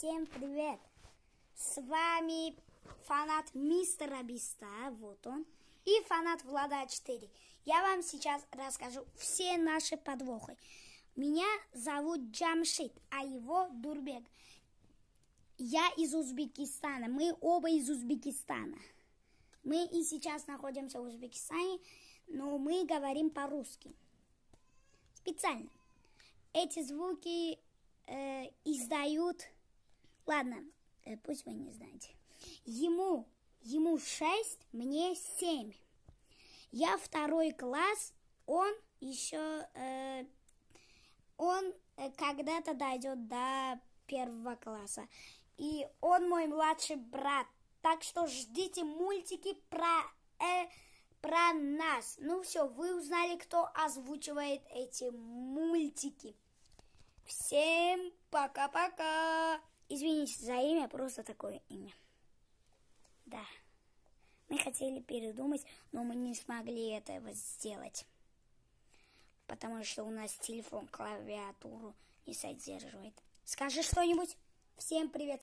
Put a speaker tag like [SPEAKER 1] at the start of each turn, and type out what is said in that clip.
[SPEAKER 1] Всем привет! С вами фанат Мистера Биста, а, вот он, и фанат Влада 4. А Я вам сейчас расскажу все наши подвохи. Меня зовут Джамшит, а его Дурбек. Я из Узбекистана, мы оба из Узбекистана. Мы и сейчас находимся в Узбекистане, но мы говорим по-русски. Специально. Эти звуки э, издают Ладно, э, пусть вы не знаете. Ему, ему шесть, мне семь. Я второй класс, он еще, э, он э, когда-то дойдет до первого класса. И он мой младший брат. Так что ждите мультики про, э, про нас. Ну все, вы узнали, кто озвучивает эти мультики. Всем пока-пока! Извините за имя, просто такое имя. Да. Мы хотели передумать, но мы не смогли этого сделать. Потому что у нас телефон клавиатуру не содержит. Скажи что-нибудь. Всем привет.